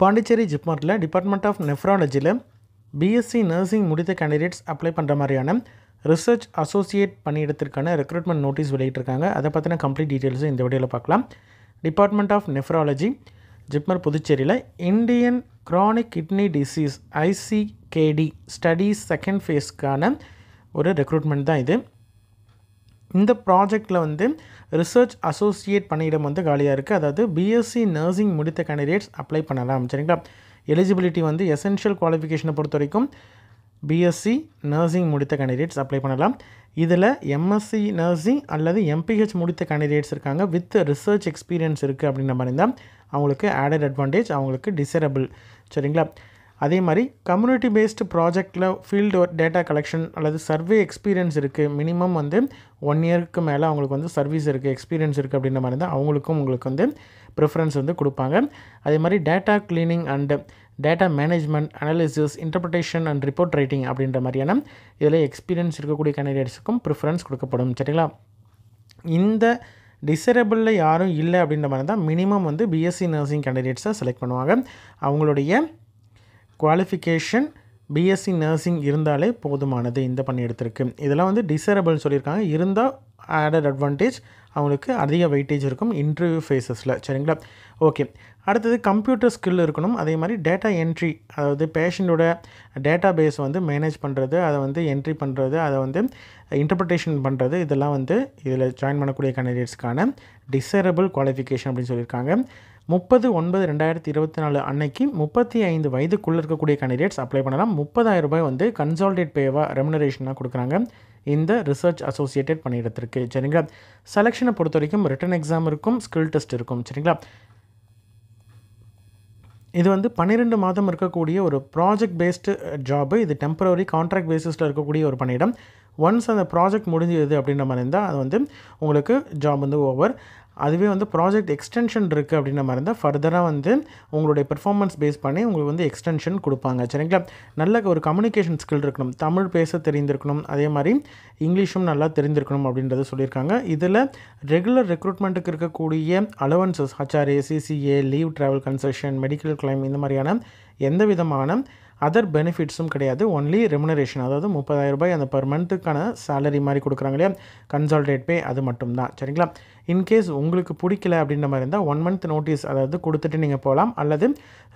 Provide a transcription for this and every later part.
பாண்டிச்சேரி ஜிப்மார்ட்டில் department of நெஃப்ராலஜியில் BSc nursing முடித்த கேண்டிடேட்ஸ் அப்ளை பண்ணுற மாதிரியான ரிசர்ச் அசோசியேட் பணியிடத்திற்கான ரெக்ரூட்மெண்ட் நோட்டீஸ் வெளியிட்டிருக்காங்க அதை பற்றின கம்ப்ளீட் டீட்டெயில்ஸும் இந்த வீடியோவில் பார்க்கலாம் டிபார்ட்மெண்ட் ஆஃப் நெஃப்ராலஜி ஜிப்மர் புதுச்சேரியில் Indian chronic kidney disease ICKD studies second ஃபேஸ்க்கான ஒரு ரெக்ரூட்மெண்ட் தான் இது இந்த ப்ராஜெக்டில் வந்து ரிசர்ச் அசோசியேட் பணியிடம் வந்து காலியாக இருக்குது அதாவது பிஎஸ்சி நர்சிங் முடித்த கேண்டிடேட்ஸ் அப்ளை பண்ணலாம் சரிங்களா எலிஜிபிலிட்டி வந்து எசென்ஷியல் குவாலிஃபிகேஷனை பொறுத்த வரைக்கும் பிஎஸ்சி நர்சிங் முடித்த கேண்டிடேட்ஸ் அப்ளை பண்ணலாம் இதில் எம்எஸ்சி நர்சிங் அல்லது எம்பிஹெச் முடித்த கேண்டிடேட்ஸ் இருக்காங்க வித் ரிசர்ச் எக்ஸ்பீரியன்ஸ் இருக்குது அப்படின்னு மாதிரி இருந்தால் அவங்களுக்கு ஆடட் அட்வான்டேஜ் அவங்களுக்கு டிசரபிள் சரிங்களா அதே மாதிரி கம்யூனிட்டி பேஸ்டு ப்ராஜெக்டில் ஃபீல்டு டேட்டா கலெக்ஷன் அல்லது சர்வே எக்ஸ்பீரியன்ஸ் இருக்குது மினிமம் வந்து ஒன் இயருக்கு மேலே அவங்களுக்கு வந்து சர்வீஸ் இருக்குது எக்ஸ்பீரியன்ஸ் இருக்குது அப்படின்ற மாதிரி தான் அவங்களுக்கும் உங்களுக்கு வந்து ப்ரிஃபரன்ஸ் வந்து கொடுப்பாங்க அதே மாதிரி data cleaning and data management analysis interpretation and report writing அப்படின்ற மாதிரியான இதில் எக்ஸ்பீரியன்ஸ் இருக்கக்கூடிய கேண்டிடேட்ஸுக்கும் ப்ரிஃபரன்ஸ் கொடுக்கப்படும் சரிங்களா இந்த டிசரபிளில் யாரும் இல்லை அப்படின்ற மாதிரி தான் மினிமம் வந்து பிஎஸ்சி நர்சிங் கேண்டிடேட்ஸை செலக்ட் பண்ணுவாங்க அவங்களுடைய குவாலிஃபிகேஷன் பிஎஸ்சி நர்சிங் இருந்தாலே போதுமானது இந்த பண்ணி எடுத்திருக்கு இதெல்லாம் வந்து டிசரபிள்னு சொல்லியிருக்காங்க இருந்தால் ஆடட் அட்வான்டேஜ் அவங்களுக்கு அதிக வெயிட்டேஜ் இருக்கும் இன்டர்வியூ ஃபேஸஸில் சரிங்களா ஓகே அடுத்தது கம்ப்யூட்டர் ஸ்கில் இருக்கணும் அதே மாதிரி டேட்டா என்ட்ரி அதாவது பேஷண்ட்டோட டேட்டா பேஸ் வந்து மேனேஜ் பண்ணுறது அதை வந்து என்ட்ரி பண்ணுறது அதை வந்து இன்டர்பிரிட்டேஷன் பண்ணுறது இதெல்லாம் வந்து இதில் ஜாயின் பண்ணக்கூடிய கேண்டிடேட்ஸ்க்கான டிசரபிள் குவாலிஃபிகேஷன் அப்படின்னு சொல்லியிருக்காங்க முப்பது ஒன்பது ரெண்டாயிரத்தி இருபத்தி நாலு அன்னைக்கு முப்பத்தி ஐந்து வயதுக்குள்ளே இருக்கக்கூடிய கேண்டிடேட்ஸ் அப்ளை பண்ணலாம் முப்பதாயிரம் ரூபாய் வந்து கன்சால்டேட் பேவாக ரெமினரேஷனாக கொடுக்குறாங்க இந்த ரிசர்ச் அசோசியேட்டட் பணியிடத்திற்கு சரிங்களா செலெக்ஷனை பொறுத்த வரைக்கும் ரிட்டன் எக்ஸாம் இருக்கும் ஸ்கில் டெஸ்ட் இருக்கும் சரிங்களா இது வந்து பன்னிரெண்டு மாதம் இருக்கக்கூடிய ஒரு ப்ராஜெக்ட் பேஸ்டு ஜாபு இது டெம்பரவரி கான்ட்ராக்ட் பேசிஸில் இருக்கக்கூடிய ஒரு பணியிடம் ஒன்ஸ் அந்த ப்ராஜெக்ட் முடிஞ்சது அப்படின்ற மாதிரி இருந்தால் அது வந்து உங்களுக்கு ஜாப் வந்து ஓவர் அதுவே வந்து ப்ராஜெக்ட் எக்ஸ்டென்ஷன் இருக்குது அப்படின்ற மாதிரி இருந்தால் ஃபர்தராக வந்து உங்களுடைய பெர்ஃபார்மன்ஸ் பேஸ் பண்ணி உங்களுக்கு வந்து எக்ஸ்டென்ஷன் கொடுப்பாங்க சரிங்களா நல்ல ஒரு கம்யூனிகேஷன் ஸ்கில் இருக்கணும் தமிழ் பேச தெரிந்திருக்கணும் அதே மாதிரி இங்கிலீஷும் நல்லா தெரிந்திருக்கணும் அப்படின்றத சொல்லியிருக்காங்க இதில் ரெகுலர் ரெக்ரூட்மெண்ட்டுக்கு இருக்கக்கூடிய allowances HRA CCA leave travel concession medical claim இந்த மாதிரியான எந்த விதமான அதர் பெனிஃபிட்ஸும் கிடையாது ஒன்லி ரெமுனரேஷன் அதாவது முப்பதாயிரம் ரூபாய் அந்த பர் மந்த்துக்கான சேலரி மாதிரி கொடுக்குறாங்க இல்லையா கன்சால்டேட் பே அது மட்டும்தான் சரிங்களா இன்கேஸ் உங்களுக்கு பிடிக்கல அப்படின்ற மாதிரி இருந்தால் ஒன் மந்த் நோட்டீஸ் அதாவது கொடுத்துட்டு நீங்கள் போகலாம் அல்லது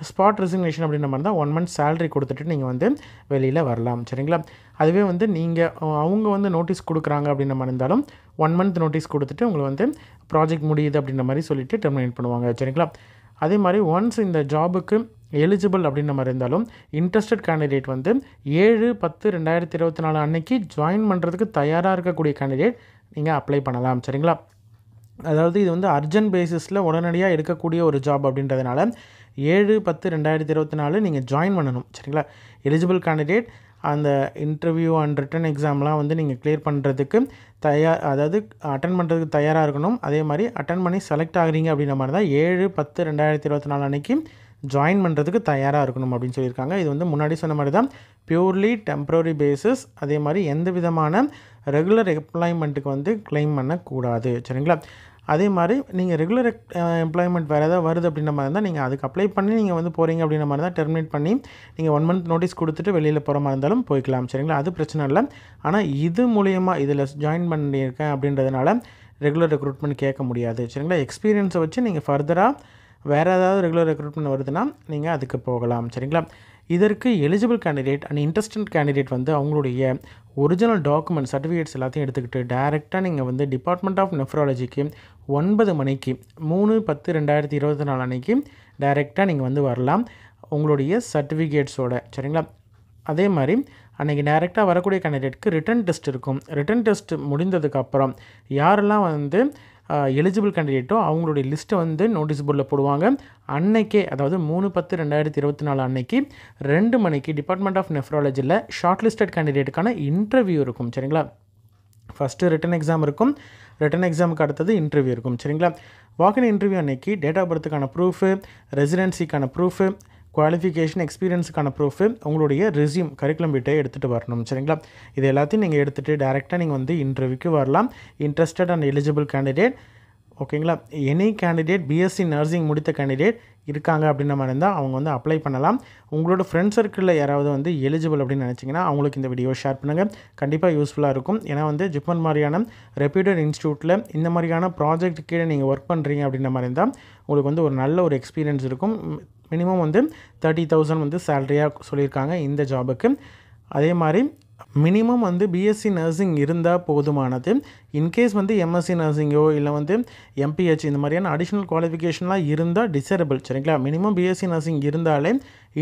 ஸ்பாட் ரெசிக்னேஷன் அப்படின்ற மாதிரி இருந்தால் ஒன் மந்த் சேலரி கொடுத்துட்டு நீங்கள் வந்து வெளியில் வரலாம் சரிங்களா அதுவே வந்து நீங்கள் அவங்க வந்து நோட்டீஸ் கொடுக்குறாங்க அப்படின்ற மாதிரி இருந்தாலும் ஒன் மந்த் நோட்டீஸ் கொடுத்துட்டு உங்களை வந்து ப்ராஜெக்ட் முடியுது அப்படின்ற மாதிரி சொல்லிவிட்டு டெர்மினேட் பண்ணுவாங்க சரிங்களா அதே மாதிரி ஒன்ஸ் இந்த ஜாபுக்கு எலிஜிபிள் அப்படின்னு நம்ம இருந்தாலும் இன்ட்ரெஸ்டட் கேண்டிடேட் வந்து ஏழு பத்து ரெண்டாயிரத்தி இருபத்தி நாலு அன்னைக்கு ஜாயின் பண்ணுறதுக்கு தயாராக இருக்கக்கூடிய கேண்டிடேட் நீங்கள் அப்ளை பண்ணலாம் சரிங்களா அதாவது இது வந்து அர்ஜென்ட் பேசிஸில் உடனடியாக எடுக்கக்கூடிய ஒரு ஜாப் அப்படின்றதுனால ஏழு பத்து ரெண்டாயிரத்தி இருபத்தி நாலு நீங்கள் ஜாயின் பண்ணணும் சரிங்களா எலிஜிபிள் கேண்டிடேட் அந்த இன்டர்வியூ அண்ட் ரிட்டன் எக்ஸாம்லாம் வந்து நீங்கள் கிளியர் பண்ணுறதுக்கு தயார் அதாவது அட்டன் பண்ணுறதுக்கு தயாராக இருக்கணும் அதே மாதிரி அட்டன் பண்ணி செலக்ட் ஆகிறீங்க அப்படின்ற மாதிரி தான் ஏழு பத்து ரெண்டாயிரத்தி இருபத்தி நாலு அன்றைக்கி ஜாயின் பண்ணுறதுக்கு தயாராக இருக்கணும் அப்படின்னு சொல்லியிருக்காங்க இது வந்து முன்னாடி சொன்ன மாதிரி தான் பியூர்லி டெம்ப்ரரி பேசிஸ் அதே மாதிரி எந்த விதமான ரெகுலர் எம்ப்ளாய்மெண்ட்டுக்கு வந்து கிளைம் பண்ணக்கூடாது சரிங்களா அதே மாதிரி நீங்கள் ரெகுலர் எம்ப்ளாய்மெண்ட் வேறு ஏதாவது வருது அப்படின்ற மாதிரி இருந்தால் நீங்கள் அதுக்கு அப்ளை பண்ணி நீங்கள் வந்து போகிறீங்க அப்படின்ற மாதிரி தான் டெர்மினேட் பண்ணி நீங்கள் ஒன் மந்த் நோட்டீஸ் கொடுத்துட்டு வெளியில் போகிற மாதிரி இருந்தாலும் போய்க்கலாம் சரிங்களா அது பிரச்சனை இல்லை ஆனால் இது மூலயமா இதில் ஜாயின் பண்ணியிருக்கேன் அப்படின்றதுனால ரெகுலர் ரெக்ரூட்மெண்ட் கேட்க முடியாது சரிங்களா எக்ஸ்பீரியன்ஸை வச்சு நீங்கள் ஃபர்தராக வேறு ஏதாவது ரெகுலர் ரெக்ரூட்மெண்ட் வருதுன்னா நீங்கள் அதுக்கு போகலாம் சரிங்களா இதற்கு eligible candidate and interested candidate வந்து அவங்களுடைய ஒரிஜினல் டாக்குமெண்ட் சர்டிஃபிகேட்ஸ் எல்லாத்தையும் எடுத்துக்கிட்டு டேரெக்டாக நீங்கள் வந்து டிபார்ட்மெண்ட் ஆஃப் நெஃப்ராலஜிக்கு ஒன்பது மணிக்கு மூணு பத்து ரெண்டாயிரத்தி இருபத்தி நாலு அன்றைக்கி டைரெக்டாக நீங்கள் வந்து வரலாம் உங்களுடைய சர்டிஃபிகேட்ஸோட சரிங்களா அதே மாதிரி அன்றைக்கி டேரெக்டாக வரக்கூடிய கேண்டிடேட்க்கு ரிட்டன் டெஸ்ட் இருக்கும் ரிட்டன் டெஸ்ட் முடிந்ததுக்கப்புறம் யாரெல்லாம் வந்து எலிஜிபிள் கேண்டிடேட்டோ அவங்களுடைய லிஸ்ட்டை வந்து நோட்டீஸ் போர்டில் போடுவாங்க அன்னைக்கே அதாவது மூணு பத்து ரெண்டாயிரத்தி இருபத்தி நாலு அன்னைக்கு ரெண்டு மணிக்கு டிபார்ட்மெண்ட் ஆஃப் நெஃப்ராலஜியில் ஷார்ட் லிஸ்டட் கேண்டிடேட்டுக்கான இன்டர்வியூ இருக்கும் சரிங்களா ஃபஸ்ட்டு ரிட்டன் எக்ஸாம் இருக்கும் ரிட்டன் எக்ஸாமுக்கு அடுத்தது இன்டர்வியூ இருக்கும் சரிங்களா வாக்கின் இன்டர்வியூ அன்னைக்கு டேட் ஆஃப் பர்த்துக்கான ப்ரூஃபு ரெசிடென்சிக்கான ப்ரூஃபு குவாலிஃபிகேஷன் எக்ஸ்பீரியன்ஸுக்கான ப்ரூஃபு உங்களுடைய ரெசியூம் கரிக்குலம் வீட்டை எடுத்துகிட்டு வரணும் சரிங்களா இது எல்லாத்தையும் நீங்கள் எடுத்துகிட்டு டேரெக்டாக நீங்கள் வந்து இன்டர்வியூக்கு வரலாம் இன்ட்ரெஸ்டட் அண்ட் எலிஜிபிள் கேண்டிடேட் ஓகேங்களா எனி கேண்டிடேட் பிஎஸ்சி நர்சிங் முடித்த கேண்டிடேட் இருக்காங்க அப்படின்ற மாதிரி இருந்தால் அவங்க வந்து அப்ளை பண்ணலாம் உங்களோட ஃப்ரெண்ட் சர்க்கிளில் யாராவது வந்து எலிஜிபிள் அப்படின்னு நினச்சிங்கன்னா அவங்களுக்கு இந்த வீடியோ ஷேர் பண்ணுங்கள் கண்டிப்பாக யூஸ்ஃபுல்லாக இருக்கும் ஏன்னா வந்து ஜிப்மன் மாதிரியான ரெப்யூட்டட் இன்ஸ்டியூட்டில் இந்த மாதிரியான ப்ராஜெக்ட் கீழே நீங்கள் ஒர்க் பண்ணுறீங்க அப்படின்ற மாதிரி இருந்தால் உங்களுக்கு வந்து ஒரு நல்ல ஒரு எக்ஸ்பீரியன்ஸ் இருக்கும் மினிமம் வந்து தேர்ட்டி தௌசண்ட் வந்து சேலரியாக சொல்லியிருக்காங்க இந்த ஜாபுக்கு அதே மாதிரி மினிமம் வந்து பிஎஸ்சி நர்சிங் இருந்தால் போதுமானது இன்கேஸ் வந்து எம்எஸ்சி நர்சிங்கோ இல்லை வந்து எம்பிஹெச் இந்த மாதிரியான அடிஷ்னல் குவாலிஃபிகேஷன்லாம் இருந்தால் டிசரபிள் சரிங்களா மினிமம் பிஎஸ்சி நர்சிங் இருந்தாலே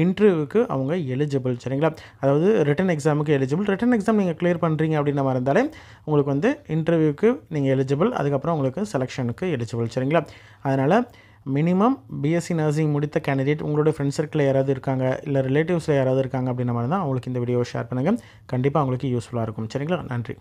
இன்டர்வியூக்கு அவங்க எலிஜிபிள் சரிங்களா அதாவது ரிட்டன் எக்ஸாமுக்கு எலிஜிபிள் ரிட்டன் எக்ஸாம் நீங்கள் கிளியர் பண்ணுறீங்க அப்படின்ற மாதிரி இருந்தாலே உங்களுக்கு வந்து இன்டர்வியூக்கு நீங்கள் எலிஜிபிள் அதுக்கப்புறம் உங்களுக்கு செலெக்ஷனுக்கு எலிஜிபிள் சரிங்களா அதனால் மினிமம் பிஎஸ்சி நர்சிங் முடித்த கேண்டிடேட் உங்களுடைய ஃப்ரெண்ட்ஸ் சர்க்கிளில் யாராவது இருக்காங்க இல்லை ரிலேட்டிவ்ஸில் யாராவது இருக்காங்க அப்படின்ற மாதிரி தான் அவங்களுக்கு இந்த வீடியோவை ஷேர் பண்ணுங்கள் கண்டிப்பாக அவங்களுக்கு யூஸ்ஃபுல்லாக இருக்கும் சரிங்களா நன்றி